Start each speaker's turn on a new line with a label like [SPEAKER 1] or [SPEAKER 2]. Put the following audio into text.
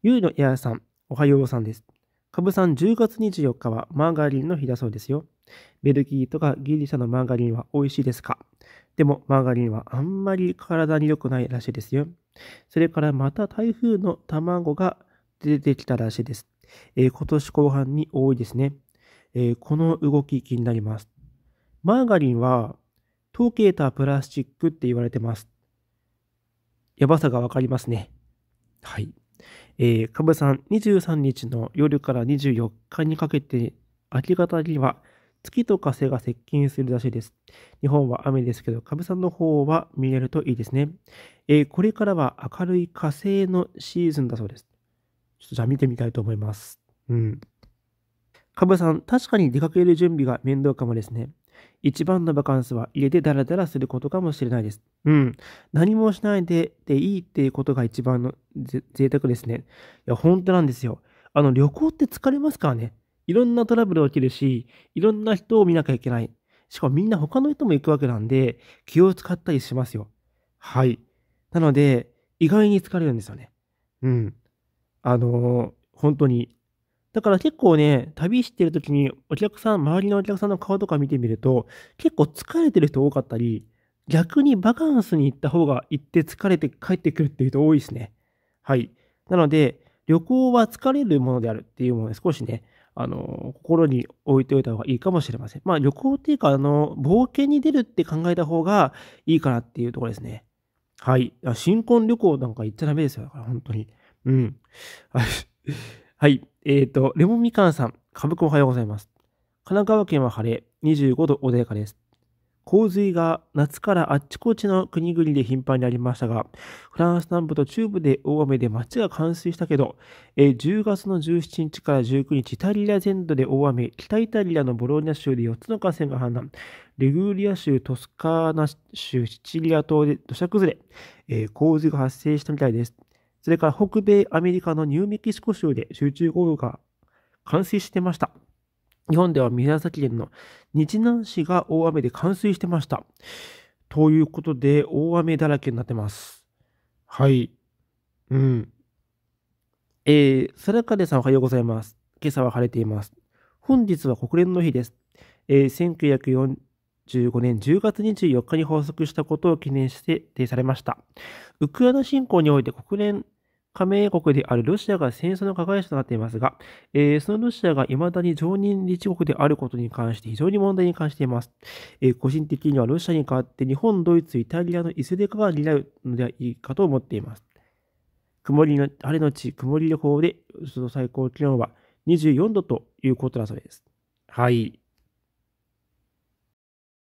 [SPEAKER 1] ゆうのやさん、おはようさんです。かぶさん、10月24日はマーガリンの日だそうですよ。ベルギーとかギリシャのマーガリンは美味しいですかでも、マーガリンはあんまり体に良くないらしいですよ。それからまた台風の卵が出てきたらしいです。えー、今年後半に多いですね、えー、この動き気になります。マーガリンは溶けたプラスチックって言われてます。やばさがわかりますね。はい。えー、かぶさん、23日の夜から24日にかけて、明け方には月と火星が接近するらしいです。日本は雨ですけど、かぶさんの方は見れるといいですね。えー、これからは明るい火星のシーズンだそうです。ちょっとじゃあ見てみたいと思います。うん。かぶさん、確かに出かける準備が面倒かもですね。一番のバカンスは家でダラダラすることかもしれないです。うん。何もしないででいいっていうことが一番の贅沢ですね。いや、本当なんですよ。あの、旅行って疲れますからね。いろんなトラブル起きるし、いろんな人を見なきゃいけない。しかもみんな他の人も行くわけなんで、気を使ったりしますよ。はい。なので、意外に疲れるんですよね。うん。あのー、本当にだから結構ね、旅してる時にお客さん、周りのお客さんの顔とか見てみると、結構疲れてる人多かったり、逆にバカンスに行った方が行って疲れて帰ってくるっていう人多いですね。はい。なので、旅行は疲れるものであるっていうもので少しね、あの、心に置いておいた方がいいかもしれません。まあ旅行っていうか、あの、冒険に出るって考えた方がいいかなっていうところですね。はい。新婚旅行なんか行っちゃダメですよ。だから本当に。うん。はい。えっ、ー、と、レモンみかんさん、舞伎おはようございます。神奈川県は晴れ、25度穏やかです。洪水が夏からあっちこっちの国々で頻繁にありましたが、フランス南部と中部で大雨で街が冠水したけど、え10月の17日から19日、イタリア全土で大雨、北イタリアのボローニャ州で4つの河川が氾濫、レグーリア州、トスカーナ州、シチリア島で土砂崩れ、え洪水が発生したみたいです。それから北米アメリカのニューメキシコ州で集中豪雨が冠水してました。日本では宮崎県の日南市が大雨で冠水してました。ということで、大雨だらけになってます。はい。うん。えー、さらかでさんおはようございます。今朝は晴れています。本日は国連の日です。えー、2015年10月24日に発足したことを記念してされました。ウクライナ侵攻において国連加盟国であるロシアが戦争の加害者となっていますが、えー、そのロシアが未だに常任理事国であることに関して非常に問題に関しています、えー、個人的にはロシアに代わって日本、ドイツ、イタリアのいずれかが担うのではいいかと思っています。曇りの、晴れのち曇り予報で、その最高気温は24度ということだそうです。はい。